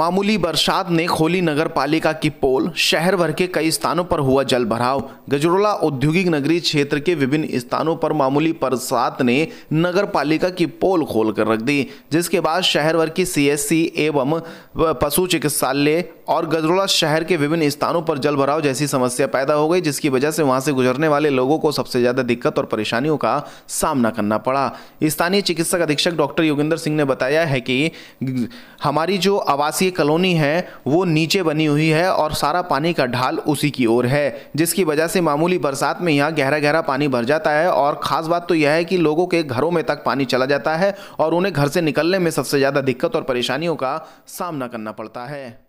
मामूली बरसात ने खोली नगर पालिका की पोल शहर भर के कई स्थानों पर हुआ जल भराव गजरोला औद्योगिक नगरी क्षेत्र के विभिन्न स्थानों पर मामूली बरसात ने नगर पालिका की पोल खोल कर रख दी जिसके बाद शहर भर की सीएससी एवं पशु चिकित्सालय और गजरोला शहर के विभिन्न स्थानों पर जल भराव जैसी समस्या पैदा हो गई जिसकी वजह से वहाँ से गुजरने वाले लोगों को सबसे ज़्यादा दिक्कत और परेशानियों का सामना करना पड़ा स्थानीय चिकित्सक अधीक्षक डॉक्टर योगेंद्र सिंह ने बताया है कि हमारी जो आवासीय ये कॉलोनी है वो नीचे बनी हुई है और सारा पानी का ढाल उसी की ओर है जिसकी वजह से मामूली बरसात में यहाँ गहरा गहरा पानी भर जाता है और ख़ास बात तो यह है कि लोगों के घरों में तक पानी चला जाता है और उन्हें घर से निकलने में सबसे ज़्यादा दिक्कत और परेशानियों का सामना करना पड़ता है